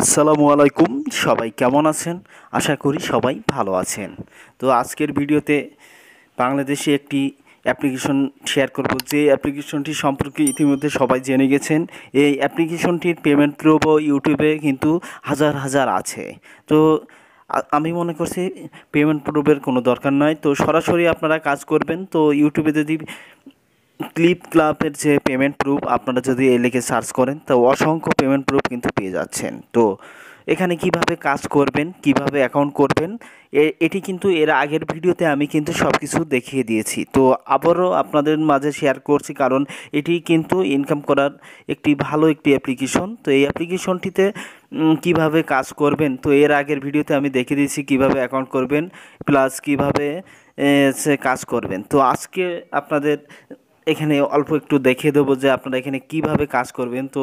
আসসালামু আলাইকুম সবাই কেমন আছেন আশা করি সবাই ভালো আছেন তো আজকের ভিডিওতে বাংলাদেশে একটি অ্যাপ্লিকেশন শেয়ার করব যে অ্যাপ্লিকেশনটি সম্পর্কে ইতিমধ্যে সবাই জেনে গেছেন এই অ্যাপ্লিকেশনটির পেমেন্ট প্রোভ ইউটিউবে কিন্তু হাজার হাজার আছে তো আমি মনে করছি পেমেন্ট প্রোভের কোনো দরকার নয় তো সরাসরি আপনারা কাজ করবেন তো ইউটিউবে যদি ক্লিপ ক্লাবের যে পেমেন্ট প্রুফ আপনারা যদি এ লিখে সার্চ করেন তো অসংখ্য পেমেন্ট প্রুফ কিন্তু পেয়ে যাচ্ছেন তো এখানে কিভাবে কাজ করবেন কিভাবে অ্যাকাউন্ট করবেন এটি কিন্তু এর আগের ভিডিওতে আমি কিন্তু সব কিছু দেখিয়ে দিয়েছি তো আবারও আপনাদের মাঝে শেয়ার করছি কারণ এটি কিন্তু ইনকাম করার একটি ভালো একটি অ্যাপ্লিকেশন তো এই অ্যাপ্লিকেশনটিতে কিভাবে কাজ করবেন তো এর আগের ভিডিওতে আমি দেখিয়ে দিয়েছি কিভাবে অ্যাকাউন্ট করবেন প্লাস কিভাবে কাজ করবেন তো আজকে আপনাদের এখানে অল্প একটু দেখিয়ে দেবো যে আপনারা এখানে কিভাবে কাজ করবেন তো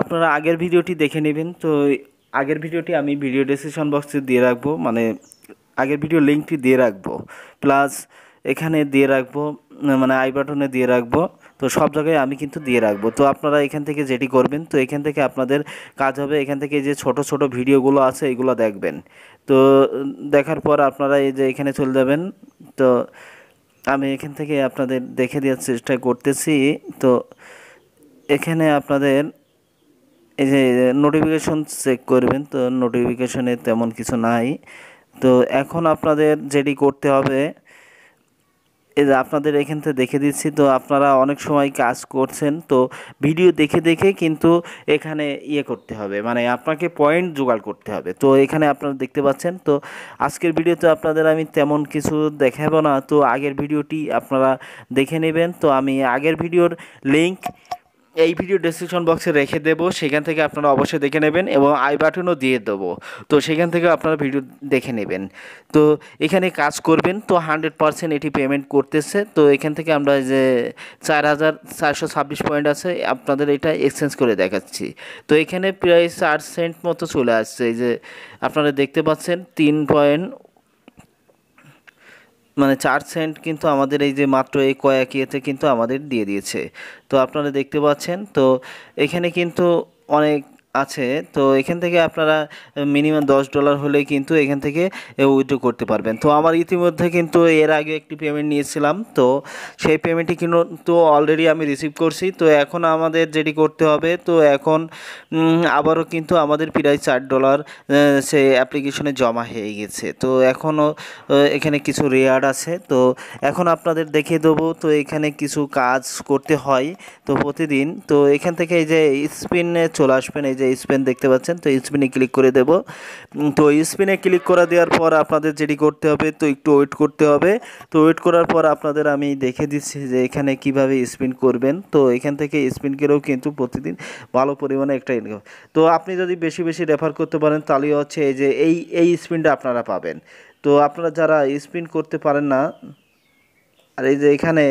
আপনারা আগের ভিডিওটি দেখে নেবেন তো আগের ভিডিওটি আমি ভিডিও ডিসক্রিপশন বক্সে দিয়ে রাখবো মানে আগের ভিডিও লিঙ্কটি দিয়ে রাখবো প্লাস এখানে দিয়ে রাখবো মানে আই বাটনে দিয়ে রাখবো তো সব জায়গায় আমি কিন্তু দিয়ে রাখবো তো আপনারা এখান থেকে যেটি করবেন তো এখান থেকে আপনাদের কাজ হবে এখান থেকে যে ছোট ছোট ভিডিওগুলো আছে এগুলো দেখবেন তো দেখার পর আপনারা এই যে এখানে চলে যাবেন তো আমি এখান থেকে আপনাদের দেখে দেওয়ার চেষ্টা করতেছি তো এখানে আপনাদের এই যে নোটিফিকেশন চেক করবেন তো নোটিফিকেশনে তেমন কিছু নাই তো এখন আপনাদের যেটি করতে হবে এই যে আপনাদের এখান থেকে দেখে দিচ্ছি তো আপনারা অনেক সময় কাজ করছেন তো ভিডিও দেখে দেখে কিন্তু এখানে ইয়ে করতে হবে মানে আপনাকে পয়েন্ট জোগাড় করতে হবে তো এখানে আপনারা দেখতে পাচ্ছেন তো আজকের ভিডিওতে আপনাদের আমি তেমন কিছু দেখাবো না তো আগের ভিডিওটি আপনারা দেখে নেবেন তো আমি আগের ভিডিওর লিঙ্ক এই ভিডিও ডিসক্রিপশন বক্সে রেখে দেবো সেখান থেকে আপনারা অবশ্যই দেখে নেবেন এবং আই বাটনও দিয়ে দেবো তো সেখান থেকে আপনারা ভিডিও দেখে নেবেন তো এখানে কাজ করবেন তো হান্ড্রেড পারসেন্ট এটি পেমেন্ট করতেছে তো এখান থেকে আমরা যে চার হাজার চারশো ছাব্বিশ পয়েন্ট আছে আপনাদের এটা এক্সচেঞ্জ করে দেখাচ্ছি তো এখানে প্রায় চার সেন্ট মতো চলে আসছে এই যে আপনারা দেখতে পাচ্ছেন তিন পয়েন্ট মানে চার সেন্ট কিন্তু আমাদের এই যে মাত্র এই কয়েক ইয়েতে কিন্তু আমাদের দিয়ে দিয়েছে তো আপনারা দেখতে পাচ্ছেন তো এখানে কিন্তু অনেক আছে তো এখান থেকে আপনারা মিনিমাম দশ ডলার হলে কিন্তু এখান থেকে উইথড্রো করতে পারবেন তো আমার ইতিমধ্যে কিন্তু এর আগে একটি পেমেন্ট নিয়েছিলাম তো সেই পেমেন্টটি কিন্তু অলরেডি আমি রিসিভ করছি তো এখন আমাদের যেটি করতে হবে তো এখন আবারও কিন্তু আমাদের প্রায় চার ডলার সে অ্যাপ্লিকেশনে জমা হয়ে গেছে তো এখনও এখানে কিছু রেয়ার্ড আছে তো এখন আপনাদের দেখিয়ে দেবো তো এখানে কিছু কাজ করতে হয় তো প্রতিদিন তো এখান থেকে এই যে স্পিনে চলে আসবেন এই যে স্পেন দেখতে পাচ্ছেন তো স্পিনে ক্লিক করে দেব তো স্পেনে ক্লিক করা দেওয়ার পর আপনাদের যেটি করতে হবে তো একটু ওয়েট করতে হবে তো ওয়েট করার পর আপনাদের আমি দেখে দিচ্ছি যে এখানে কিভাবে স্পিন করবেন তো এখান থেকে স্পিন করেও কিন্তু প্রতিদিন ভালো পরিমাণে একটা ইনকাম তো আপনি যদি বেশি বেশি রেফার করতে পারেন তাহলেই হচ্ছে এই যে এই এই স্পিনটা আপনারা পাবেন তো আপনারা যারা স্পিন করতে পারেন না আর এই যে এখানে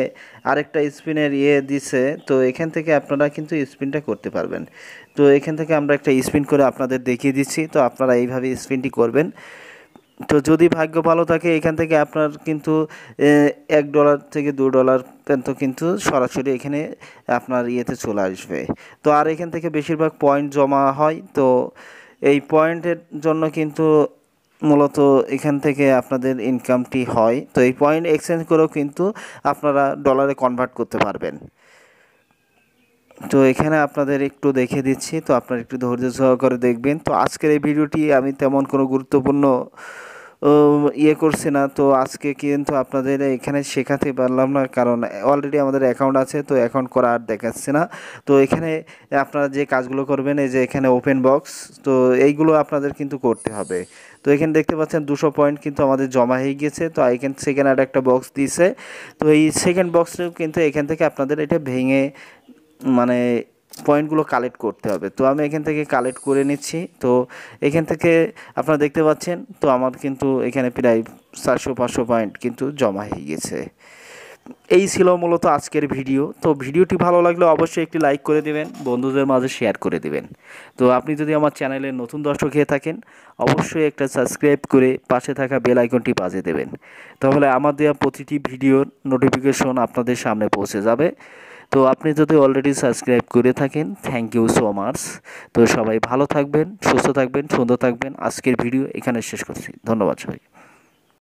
আরেকটা স্পিনের ইয়ে দিছে তো এখান থেকে আপনারা কিন্তু স্পিনটা করতে পারবেন তো এখান থেকে আমরা একটা স্পিন করে আপনাদের দেখিয়ে দিচ্ছি তো আপনারা এইভাবে স্পিনটি করবেন তো যদি ভাগ্য ভালো থাকে এখান থেকে আপনার কিন্তু এক ডলার থেকে দু ডলার পর্যন্ত কিন্তু সরাসরি এখানে আপনার ইয়েতে চলে আসবে তো আর এখান থেকে বেশিরভাগ পয়েন্ট জমা হয় তো এই পয়েন্টের জন্য কিন্তু মূলত এখান থেকে আপনাদের ইনকামটি হয় তো এই পয়েন্ট এক্সচেঞ্জ করেও কিন্তু আপনারা ডলারে কনভার্ট করতে পারবেন তো এখানে আপনাদের একটু দেখে দিচ্ছি তো আপনারা একটু ধৈর্য সহকারে দেখবেন তো আজকের এই ভিডিওটি আমি তেমন কোনো গুরুত্বপূর্ণ ইয়ে করছে না তো আজকে কিন্তু আপনাদের এখানে শেখাতে পারলাম না কারণ অলরেডি আমাদের অ্যাকাউন্ট আছে তো অ্যাকাউন্ট করা আর দেখাচ্ছে না তো এখানে আপনারা যে কাজগুলো করবেন এই যে এখানে ওপেন বক্স তো এইগুলো আপনাদের কিন্তু করতে হবে তো এখানে দেখতে পাচ্ছেন দুশো পয়েন্ট কিন্তু আমাদের জমা হয়ে গিয়েছে তো এখান সেকেন্ড আর একটা বক্স দিয়েছে তো এই সেকেন্ড বক্সটাও কিন্তু এখান থেকে আপনাদের এটা ভেঙে মানে পয়েন্টগুলো কালেক্ট করতে হবে তো আমি এখান থেকে কালেক্ট করে নিচ্ছি তো এখান থেকে আপনারা দেখতে পাচ্ছেন তো আমার কিন্তু এখানে প্রায় চারশো পাঁচশো পয়েন্ট কিন্তু জমা হয়ে গেছে এই ছিল মূলত আজকের ভিডিও তো ভিডিওটি ভালো লাগলে অবশ্যই একটি লাইক করে দেবেন বন্ধুদের মাঝে শেয়ার করে দেবেন তো আপনি যদি আমার চ্যানেলে নতুন দর্শক হয়ে থাকেন অবশ্যই একটা সাবস্ক্রাইব করে পাশে থাকা বেল আইকনটি বাজে দেবেন তাহলে আমার দেওয়া প্রতিটি ভিডিওর নোটিফিকেশন আপনাদের সামনে পৌঁছে যাবে তো আপনি যদি অলরেডি সাবস্ক্রাইব করে থাকেন থ্যাংক ইউ সো মাচ তো সবাই ভালো থাকবেন সুস্থ থাকবেন সুন্দর থাকবেন আজকের ভিডিও এখানে শেষ করছি ধন্যবাদ সবাই